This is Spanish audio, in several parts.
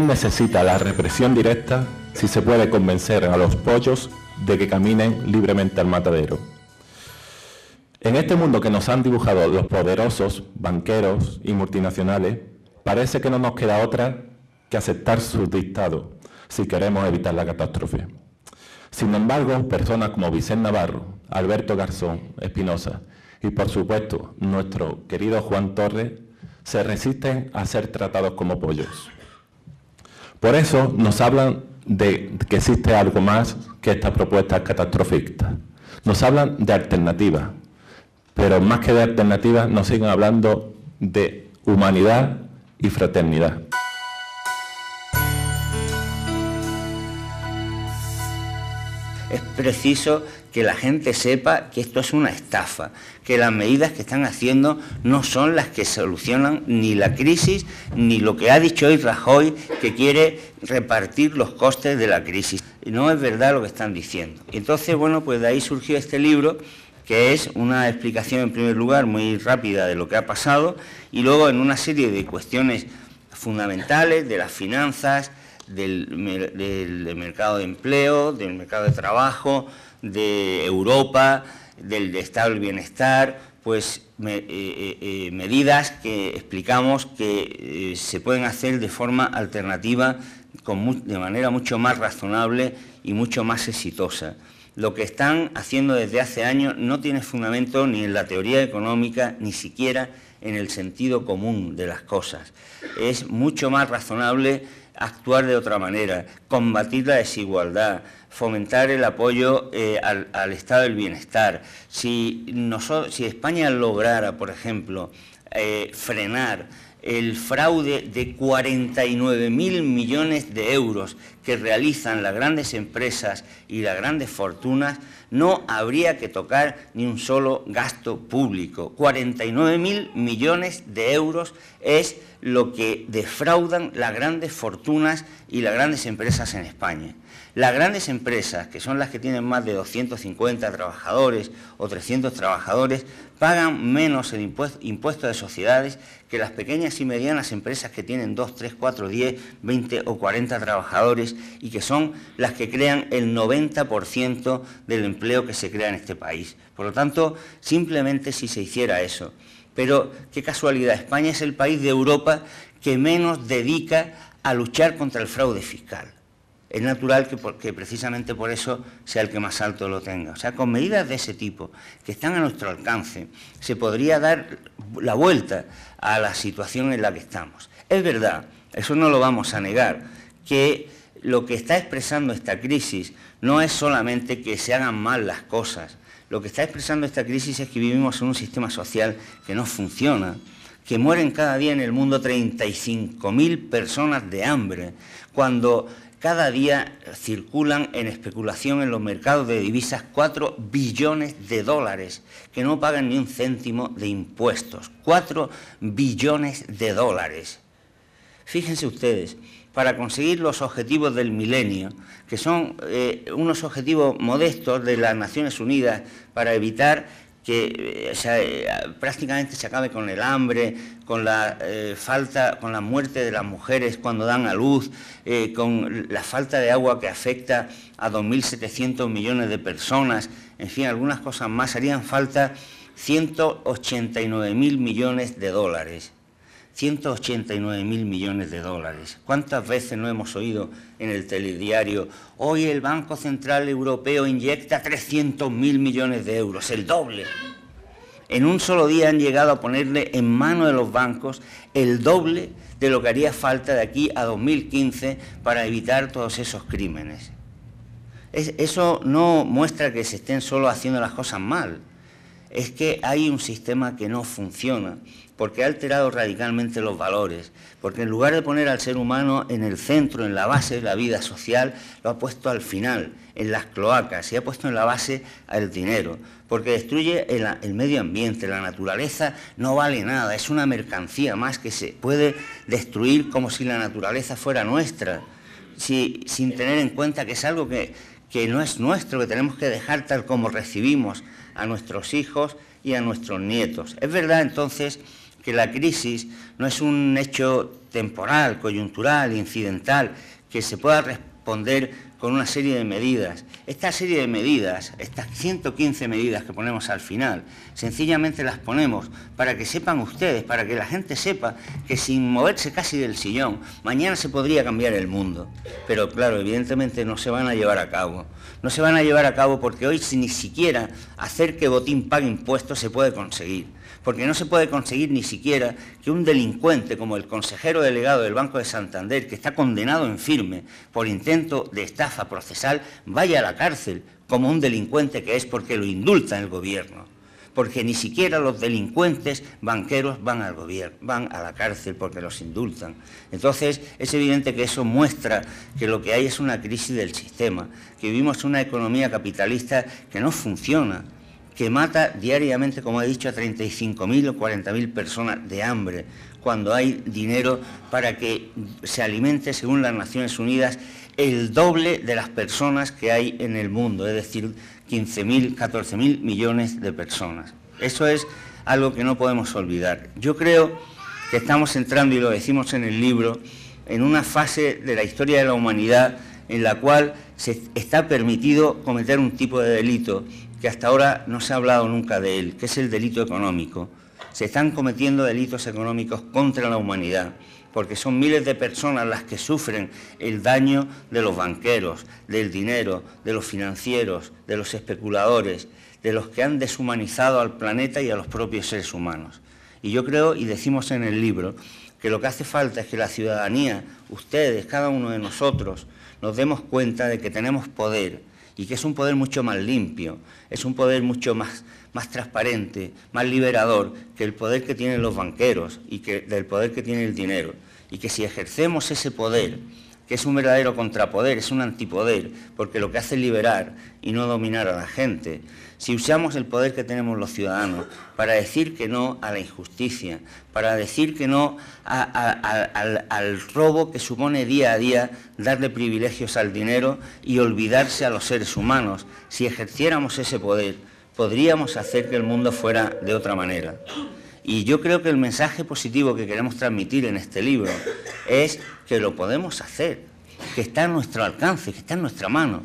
necesita la represión directa si se puede convencer a los pollos de que caminen libremente al matadero? En este mundo que nos han dibujado los poderosos, banqueros y multinacionales, parece que no nos queda otra que aceptar sus dictados si queremos evitar la catástrofe. Sin embargo, personas como Vicente Navarro, Alberto Garzón, Espinosa y, por supuesto, nuestro querido Juan Torres, se resisten a ser tratados como pollos. Por eso nos hablan de que existe algo más que esta propuesta catastrófica. Nos hablan de alternativas, pero más que de alternativas nos siguen hablando de humanidad y fraternidad. Es preciso que la gente sepa que esto es una estafa, que las medidas que están haciendo no son las que solucionan ni la crisis ni lo que ha dicho hoy Rajoy que quiere repartir los costes de la crisis. No es verdad lo que están diciendo. Entonces, bueno, pues de ahí surgió este libro que es una explicación en primer lugar muy rápida de lo que ha pasado y luego en una serie de cuestiones fundamentales de las finanzas, del, mercado de empleo, del mercado de trabajo, de Europa, del de estado del bienestar, pues eh, eh, eh, medidas que explicamos que se pueden hacer de forma alternativa, de manera mucho más razonable y mucho más exitosa. Lo que están haciendo desde hace años no tiene fundamento ni en la teoría económica, ni siquiera en el sentido común de las cosas. Es mucho más razonable actuar de otra manera, combatir la desigualdad, fomentar el apoyo eh, al, estado del bienestar. Si, si España lograra, por ejemplo, eh, frenar el fraude de 49.000 millones de euros que realizan las grandes empresas y las grandes fortunas, no habría que tocar ni un solo gasto público. 49.000 millones de euros es lo que defraudan las grandes fortunas y las grandes empresas en España. Las grandes empresas, que son las que tienen más de 250 trabajadores o 300 trabajadores, pagan menos el impuesto, de sociedades que las pequeñas y medianas empresas que tienen 2, 3, 4, 10, 20 o 40 trabajadores y que son las que crean el 90% del empleo que se crea en este país. Por lo tanto, simplemente si se hiciera eso. Pero qué casualidad, España es el país de Europa que menos dedica a luchar contra el fraude fiscal. Es natural que, que, precisamente por eso sea el que más alto lo tenga. O sea, con medidas de ese tipo, que están a nuestro alcance, se podría dar la vuelta a la situación en la que estamos. Es verdad, eso no lo vamos a negar, que lo que está expresando esta crisis no es solamente que se hagan mal las cosas, lo que está expresando esta crisis es que vivimos en un sistema social que no funciona, que mueren cada día en el mundo 35.000 personas de hambre, cuando cada día circulan en especulación en los mercados de divisas 4 billones de dólares que no pagan ni un céntimo de impuestos. 4 billones de dólares. Fíjense ustedes, para conseguir los objetivos del milenio, que son eh, unos objetivos modestos de las Naciones Unidas para evitar que eh, eh, prácticamente se acabe con el hambre, con la falta, con la muerte de las mujeres cuando dan a luz, con la falta de agua que afecta a 2.700 millones de personas, en fin, algunas cosas más, harían falta 189.000 millones de dólares. 189 mil millones de dólares. ¿Cuántas veces no hemos oído en el telediario, hoy el Banco Central Europeo inyecta 300 mil millones de euros, el doble? En un solo día han llegado a ponerle en manos de los bancos el doble de lo que haría falta de aquí a 2015 para evitar todos esos crímenes. eso no muestra que se estén solo haciendo las cosas mal es que hay un sistema que no funciona, porque ha alterado radicalmente los valores, porque en lugar de poner al ser humano en el centro, en la base de la vida social, lo ha puesto al final, en las cloacas, y ha puesto en la base al dinero, porque destruye el, medio ambiente, la naturaleza no vale nada, es una mercancía más que se puede destruir como si la naturaleza fuera nuestra, sin tener en cuenta que es algo que no es nuestro, que tenemos que dejar tal como recibimos a nuestros hijos y a nuestros nietos. Es verdad entonces que la crisis no es un hecho temporal, coyuntural, incidental, que se pueda responder con una serie de medidas. Esta serie de medidas, estas 115 medidas que ponemos al final, sencillamente las ponemos para que sepan ustedes, para que la gente sepa que sin moverse casi del sillón, mañana se podría cambiar el mundo. Pero claro, evidentemente no se van a llevar a cabo. No se van a llevar a cabo porque hoy ni siquiera hacer que Botín pague impuestos se puede conseguir porque no se puede conseguir ni siquiera que un delincuente como el consejero delegado del Banco de Santander, que está condenado en firme por intento de estafa procesal, vaya a la cárcel como un delincuente que es porque lo indulta el gobierno porque ni siquiera los delincuentes banqueros van al gobierno, van a la cárcel porque los indultan. Entonces, es evidente que eso muestra que lo que hay es una crisis del sistema, que vivimos una economía capitalista que no funciona, que mata diariamente, como he dicho, a 35.000 o 40.000 personas de hambre, cuando hay dinero para que se alimente, según las Naciones Unidas, el doble de las personas que hay en el mundo, es decir, 15.000, 14.000 millones de personas. Eso es algo que no podemos olvidar. Yo creo que estamos entrando, y lo decimos en el libro, en una fase de la historia de la humanidad en la cual se está permitido cometer un tipo de delito que hasta ahora no se ha hablado nunca de él, que es el delito económico. Se están cometiendo delitos económicos contra la humanidad, porque son miles de personas las que sufren el daño de los banqueros, del dinero, de los financieros, de los especuladores, de los que han deshumanizado al planeta y a los propios seres humanos. Y yo creo, y decimos en el libro, que lo que hace falta es que la ciudadanía, ustedes, cada uno de nosotros, nos demos cuenta de que tenemos poder, y que es un poder mucho más limpio, es un poder mucho más, más transparente, más liberador que el poder que tienen los banqueros y que del poder que tiene el dinero. Y que si ejercemos ese poder que es un verdadero contrapoder, es un antipoder, porque lo que hace es liberar y no dominar a la gente. Si usamos el poder que tenemos los ciudadanos para decir que no a la injusticia, para decir que no al, robo que supone día a día darle privilegios al dinero y olvidarse a los seres humanos, si ejerciéramos ese poder, podríamos hacer que el mundo fuera de otra manera. Y yo creo que el mensaje positivo que queremos transmitir en este libro es que lo podemos hacer, que está a nuestro alcance, que está en nuestra mano.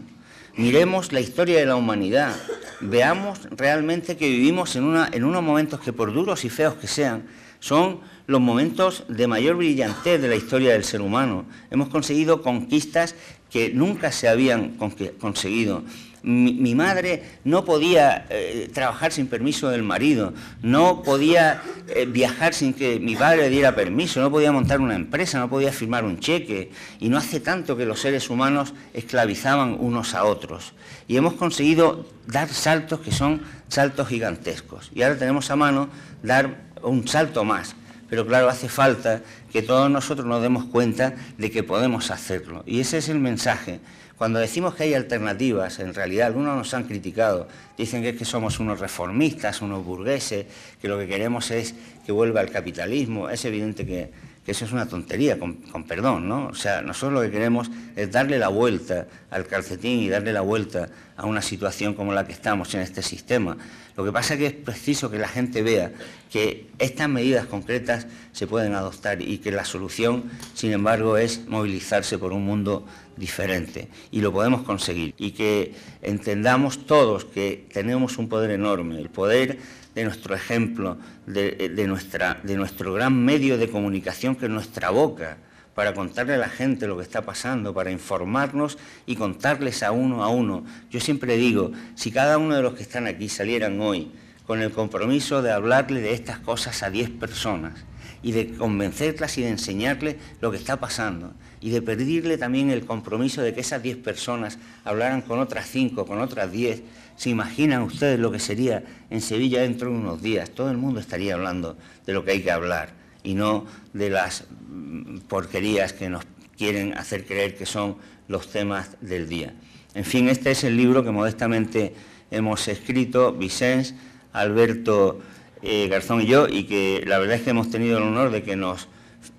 Miremos la historia de la humanidad, veamos realmente que vivimos en, en unos momentos que por duros y feos que sean, son los momentos de mayor brillantez de la historia del ser humano. Hemos conseguido conquistas que nunca se habían conseguido. Mi, madre no podía eh, trabajar sin permiso del marido, no podía eh, viajar sin que mi padre diera permiso, no podía montar una empresa, no podía firmar un cheque. Y no hace tanto que los seres humanos esclavizaban unos a otros. Y hemos conseguido dar saltos que son saltos gigantescos. Y ahora tenemos a mano dar un salto más pero claro, hace falta que todos nosotros nos demos cuenta de que podemos hacerlo. Y ese es el mensaje. Cuando decimos que hay alternativas, en realidad algunos nos han criticado, dicen que es que somos unos reformistas, unos burgueses, que lo que queremos es que vuelva el capitalismo. Es evidente que, eso es una tontería, con, con, perdón, ¿no? O sea, nosotros lo que queremos es darle la vuelta al calcetín y darle la vuelta a una situación como la que estamos en este sistema. Lo que pasa es que es preciso que la gente vea que estas medidas concretas se pueden adoptar y que la solución, sin embargo, es movilizarse por un mundo diferente y lo podemos conseguir y que entendamos todos que tenemos un poder enorme, el poder de nuestro ejemplo, de, de nuestro gran medio de comunicación que es nuestra boca para contarle a la gente lo que está pasando, para informarnos y contarles a uno a uno. Yo siempre digo, si cada uno de los que están aquí salieran hoy con el compromiso de hablarle de estas cosas a 10 personas y de convencerlas y de enseñarles lo que está pasando y de pedirle también el compromiso de que esas 10 personas hablaran con otras 5, con otras 10. ¿Se imaginan ustedes lo que sería en Sevilla dentro de unos días? Todo el mundo estaría hablando de lo que hay que hablar y no de las mm, porquerías que nos quieren hacer creer que son los temas del día. En fin, este es el libro que modestamente hemos escrito Vicens, Alberto eh, Garzón y yo, y que la verdad es que hemos tenido el honor de que nos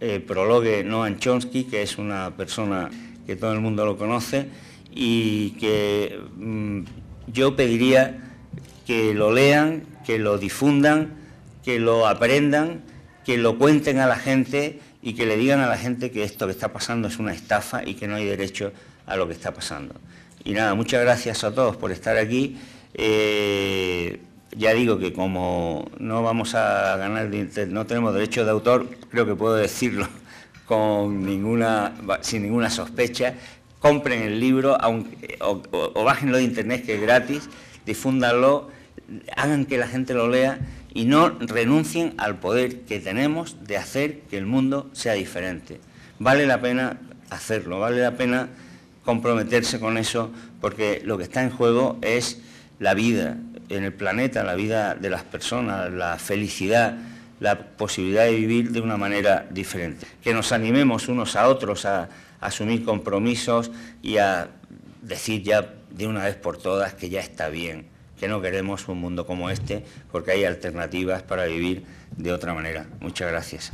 eh, prologue Noam Chomsky, que es una persona que todo el mundo lo conoce, y que mm, yo pediría que lo lean, que lo difundan, que lo aprendan que lo cuenten a la gente y que le digan a la gente que esto que está pasando es una estafa y que no hay derecho a lo que está pasando. Y nada, muchas gracias a todos por estar aquí. Eh, ya digo que como no vamos a ganar, no tenemos derecho de autor, creo que puedo decirlo con ninguna, sin ninguna sospecha. Compren el libro aunque, o, o, bájenlo de internet que es gratis, difúndanlo hagan que la gente lo lea y no renuncien al poder que tenemos de hacer que el mundo sea diferente. Vale la pena hacerlo, vale la pena comprometerse con eso, porque lo que está en juego es la vida en el planeta, la vida de las personas, la felicidad, la posibilidad de vivir de una manera diferente. Que nos animemos unos a otros a, asumir compromisos y a decir ya de una vez por todas que ya está bien que no queremos un mundo como este, porque hay alternativas para vivir de otra manera. Muchas gracias.